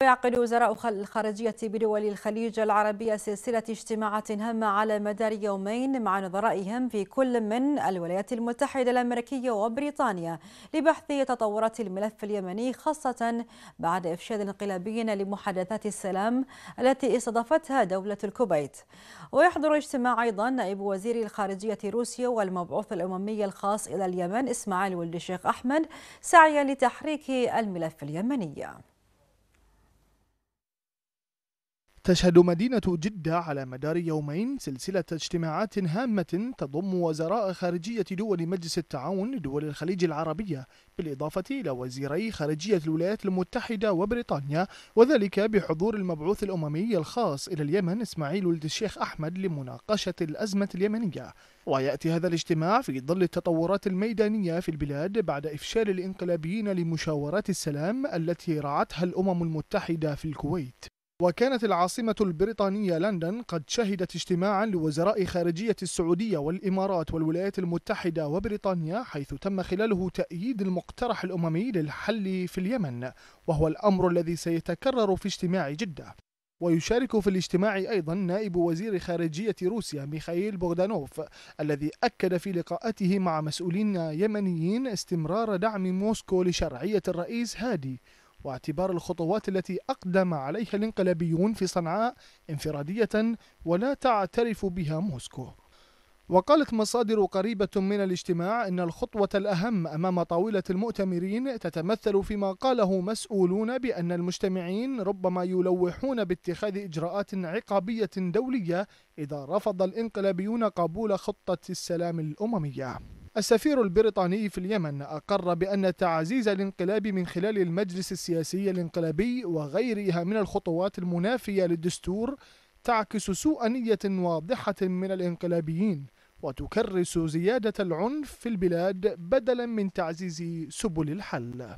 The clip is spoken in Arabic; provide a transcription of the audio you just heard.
ويعقد وزراء الخارجية بدول الخليج العربية سلسلة اجتماعات هامة على مدار يومين مع نظرائهم في كل من الولايات المتحدة الأمريكية وبريطانيا لبحث تطورات الملف اليمني خاصة بعد إفشاد الانقلابيين لمحادثات السلام التي استضافتها دولة الكويت ويحضر الاجتماع أيضا نائب وزير الخارجية روسيا والمبعوث الأممي الخاص إلى اليمن إسماعيل ولد الشيخ أحمد سعيا لتحريك الملف اليمني تشهد مدينة جدة على مدار يومين سلسلة اجتماعات هامة تضم وزراء خارجية دول مجلس التعاون لدول الخليج العربية بالإضافة إلى وزيري خارجية الولايات المتحدة وبريطانيا وذلك بحضور المبعوث الأممي الخاص إلى اليمن إسماعيل ولد الشيخ أحمد لمناقشة الأزمة اليمنية ويأتي هذا الاجتماع في ظل التطورات الميدانية في البلاد بعد إفشال الإنقلابيين لمشاورات السلام التي رعتها الأمم المتحدة في الكويت وكانت العاصمة البريطانية لندن قد شهدت اجتماعا لوزراء خارجية السعودية والإمارات والولايات المتحدة وبريطانيا حيث تم خلاله تأييد المقترح الأممي للحل في اليمن وهو الأمر الذي سيتكرر في اجتماع جدة ويشارك في الاجتماع أيضا نائب وزير خارجية روسيا ميخائيل بوغدانوف الذي أكد في لقاءاته مع مسؤولين يمنيين استمرار دعم موسكو لشرعية الرئيس هادي واعتبار الخطوات التي أقدم عليها الانقلابيون في صنعاء انفرادية ولا تعترف بها موسكو وقالت مصادر قريبة من الاجتماع أن الخطوة الأهم أمام طاولة المؤتمرين تتمثل فيما قاله مسؤولون بأن المجتمعين ربما يلوحون باتخاذ إجراءات عقابية دولية إذا رفض الانقلابيون قبول خطة السلام الأممية السفير البريطاني في اليمن أقر بأن تعزيز الانقلاب من خلال المجلس السياسي الانقلابي وغيرها من الخطوات المنافية للدستور تعكس سوء نية واضحة من الانقلابيين وتكرس زيادة العنف في البلاد بدلا من تعزيز سبل الحل